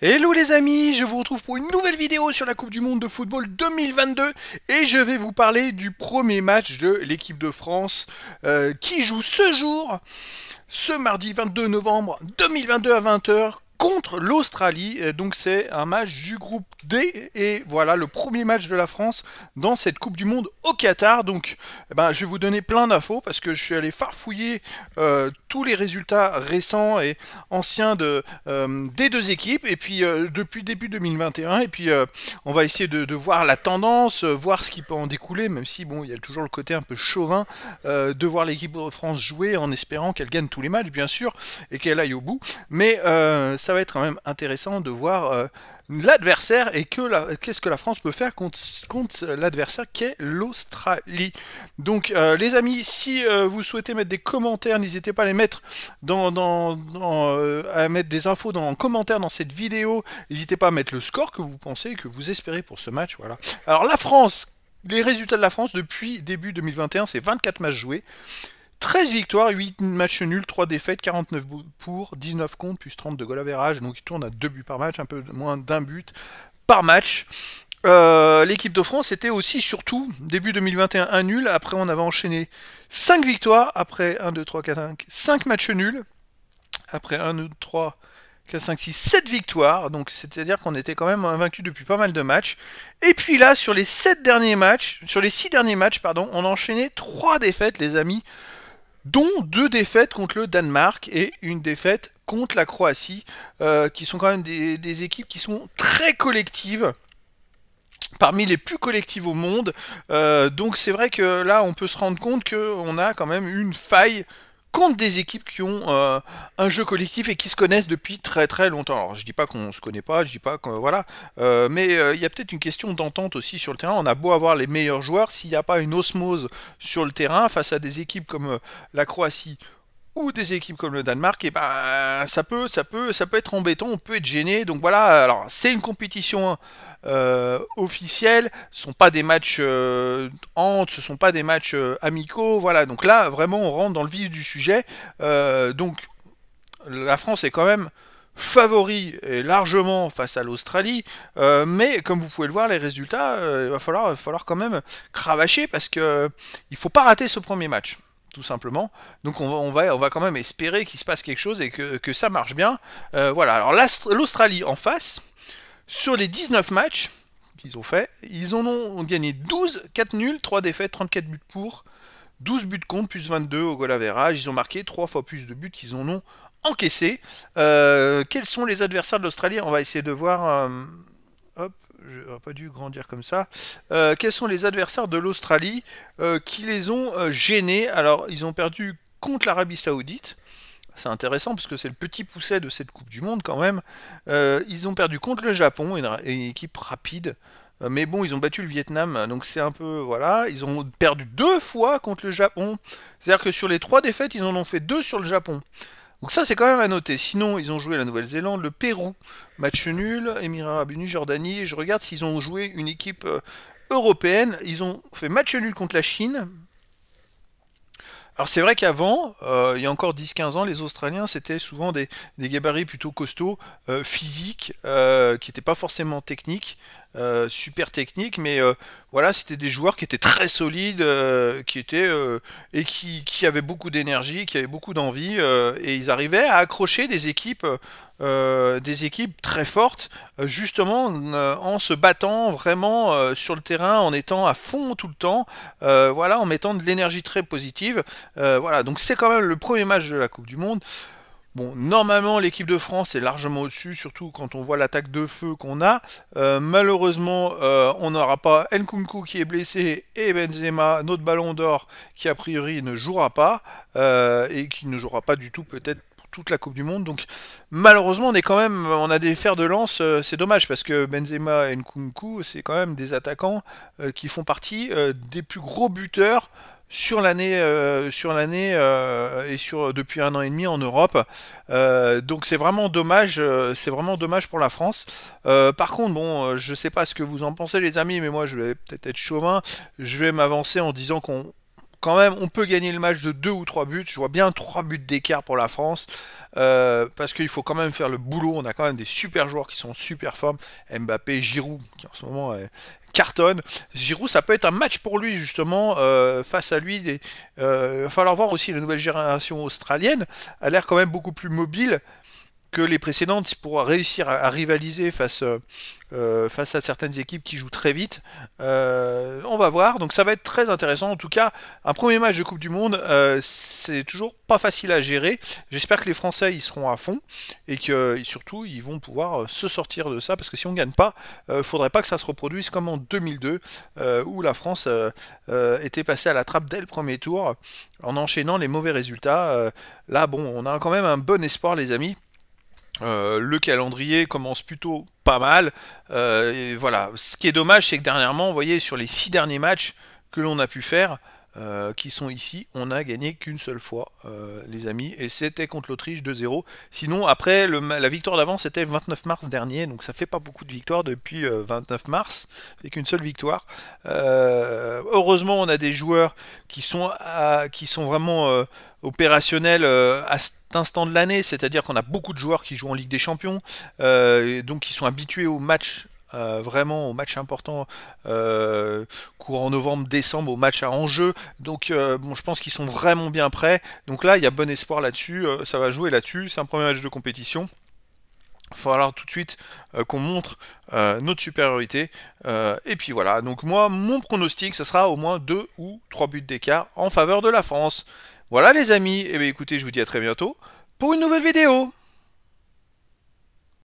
Hello les amis, je vous retrouve pour une nouvelle vidéo sur la Coupe du Monde de football 2022 et je vais vous parler du premier match de l'équipe de France euh, qui joue ce jour, ce mardi 22 novembre 2022 à 20h contre l'Australie. Donc c'est un match du groupe D et voilà le premier match de la France dans cette Coupe du Monde au Qatar. Donc eh ben, je vais vous donner plein d'infos parce que je suis allé farfouiller euh, tous les résultats récents et anciens de, euh, des deux équipes et puis euh, depuis début 2021 et puis on va essayer de, voir la tendance, voir ce qui peut en découler même si bon il y a toujours le côté un peu chauvin de voir l'équipe de France jouer en espérant qu'elle gagne tous les matchs bien sûr et qu'elle aille au bout mais ça va être quand même intéressant de voir euh, l'adversaire et que la, qu'est-ce que la France peut faire contre, contre l'adversaire qui est l'Australie. Donc euh, les amis, si euh, vous souhaitez mettre des commentaires, n'hésitez pas à les mettre dans, dans, à mettre des infos dans, en commentaire dans cette vidéo. N'hésitez pas à mettre le score que vous pensez, que vous espérez pour ce match. Voilà. Alors la France, les résultats de la France depuis début 2021, c'est 24 matchs joués. 13 victoires, 8 matchs nuls, 3 défaites, 49 pour, 19 contre, plus 30 de goal average. Donc il tourne à 2 buts par match, un peu moins d'un but par match. Euh, l'équipe de France était aussi, surtout, début 2021, un nul. Après, on avait enchaîné 5 victoires. Après 1, 2, 3, 4, 5, 5 matchs nuls. Après 1, 2, 3, 4, 5, 6, 7 victoires. Donc, c'est-à-dire qu'on était quand même invaincu depuis pas mal de matchs. Et puis là, sur les 7 derniers matchs, sur les 6 derniers matchs, pardon, on a enchaîné 3 défaites, les amis dont deux défaites contre le Danemark et une défaite contre la Croatie, euh, qui sont quand même des, équipes qui sont très collectives. Parmi les plus collectives au monde, euh, donc c'est vrai que là on peut se rendre compte qu'on a quand même une faille contre des équipes qui ont euh, un jeu collectif et qui se connaissent depuis très très longtemps. Alors je dis pas qu'on se connaît pas, je dis pas que voilà, euh, mais euh, il y a peut-être une question d'entente aussi sur le terrain. On a beau avoir les meilleurs joueurs, s'il n'y a pas une osmose sur le terrain face à des équipes comme la Croatie des équipes comme le Danemark, et eh ben ça peut, ça peut, ça peut être embêtant, on peut être gêné. Donc voilà, alors c'est une compétition euh, officielle, ce sont pas des matchs euh, hantes, ce sont pas des matchs euh, amicaux, voilà. Donc là vraiment on rentre dans le vif du sujet. Euh, donc la France est quand même favori et largement face à l'Australie, mais comme vous pouvez le voir, les résultats, il, va falloir, falloir quand même cravacher parce que ne il faut pas rater ce premier match tout simplement. Donc on va, on va, quand même espérer qu'il se passe quelque chose et que, ça marche bien. Euh, voilà, alors l'Australie en face, sur les 19 matchs qu'ils ont fait, ils ont, gagné 12, 4 nuls, 3 défaites, 34 buts pour, 12 buts contre, plus 22 au goal average. Ils ont marqué 3 fois plus de buts qu'ils en ont encaissé. Euh, quels sont les adversaires de l'Australie On va essayer de voir... Euh, hop, je n'aurais pas dû grandir comme ça. Euh, quels sont les adversaires de l'Australie euh, qui les ont euh, gênés Alors, ils ont perdu contre l'Arabie Saoudite. C'est intéressant parce que c'est le petit pousset de cette Coupe du Monde quand même. ils ont perdu contre le Japon, une, une, équipe rapide. Mais bon, ils ont battu le Vietnam, donc c'est un peu. Voilà. Ils ont perdu deux fois contre le Japon. C'est-à-dire que sur les trois défaites, ils en ont fait deux sur le Japon. Donc ça, c'est quand même à noter. Sinon, ils ont joué la Nouvelle-Zélande, le Pérou, match nul, Émirats Arabes Unis, Jordanie. Je regarde s'ils ont joué une équipe euh, européenne. Ils ont fait match nul contre la Chine. Alors c'est vrai qu'avant, euh, il y a encore 10-15 ans, les Australiens, c'était souvent des, gabarits plutôt costauds, euh, physiques, qui n'étaient pas forcément techniques. Euh, super technique, mais euh, voilà, c'était des joueurs qui étaient très solides, euh, qui étaient et qui, qui, avaient beaucoup d'énergie, qui avaient beaucoup d'envie, et ils arrivaient à accrocher des équipes, des équipes très fortes, justement en se battant vraiment sur le terrain, en étant à fond tout le temps, voilà, en mettant de l'énergie très positive, voilà. Donc c'est quand même le premier match de la Coupe du Monde. Bon, normalement, l'équipe de France est largement au-dessus, surtout quand on voit l'attaque de feu qu'on a. Euh, malheureusement, euh, on n'aura pas Nkunku qui est blessé et Benzema, notre ballon d'or, qui a priori ne jouera pas euh, et qui ne jouera pas du tout peut-être pour toute la Coupe du Monde. Donc malheureusement, on est quand même, on a des fers de lance. c'est dommage parce que Benzema et Nkunku, c'est quand même des attaquants qui font partie des plus gros buteurs sur l'année euh, sur l'année euh, et sur depuis un an et demi en Europe. Euh, donc c'est vraiment dommage, c'est vraiment dommage pour la France. par contre, bon, je sais pas ce que vous en pensez les amis, mais moi je vais peut-être être chauvin, je vais m'avancer en disant qu'on quand même, on peut gagner le match de 2 ou 3 buts. Je vois bien 3 buts d'écart pour la France. Euh, parce qu'il faut quand même faire le boulot. On a quand même des super joueurs qui sont super formes, Mbappé, Giroud, qui en ce moment euh, cartonne. Giroud, ça peut être un match pour lui, justement, euh, face à lui. il va falloir voir aussi la nouvelle génération australienne. A l'air quand même beaucoup plus mobile que les précédentes pourra réussir à, rivaliser face, euh, face à certaines équipes qui jouent très vite. Euh, on va voir, donc ça va être très intéressant. En tout cas, un premier match de Coupe du Monde, euh, c'est toujours pas facile à gérer. J'espère que les Français y seront à fond et que surtout ils vont pouvoir se sortir de ça parce que si on ne gagne pas, il faudrait pas que ça se reproduise comme en 2002 où la France était passée à la trappe dès le premier tour en enchaînant les mauvais résultats. là, bon, on a quand même un bon espoir, les amis. Euh, le calendrier commence plutôt pas mal. Euh, voilà. Ce qui est dommage, c'est que dernièrement, vous voyez, sur les six derniers matchs que l'on a pu faire, euh, qui sont ici, on a gagné qu'une seule fois, euh, les amis, et c'était contre l'Autriche 2-0. Sinon, après, la victoire d'avant, c'était le 29 mars dernier, donc ça fait pas beaucoup de victoires depuis le euh, 29 mars, avec qu'une seule victoire. heureusement, on a des joueurs qui sont, qui sont vraiment opérationnels à cet instant de l'année, c'est-à-dire qu'on a beaucoup de joueurs qui jouent en Ligue des Champions, et donc qui sont habitués aux matchs euh, vraiment au match important euh, courant novembre-décembre, au match à enjeu. Donc euh, bon, je pense qu'ils sont vraiment bien prêts. Donc là, il y a bon espoir là-dessus, ça va jouer là-dessus. C'est un premier match de compétition. Il va falloir tout de suite qu'on montre notre supériorité. et puis voilà, donc moi, mon pronostic, ce sera au moins 2 ou 3 buts d'écart en faveur de la France. Voilà les amis, et eh bien écoutez, je vous dis à très bientôt pour une nouvelle vidéo.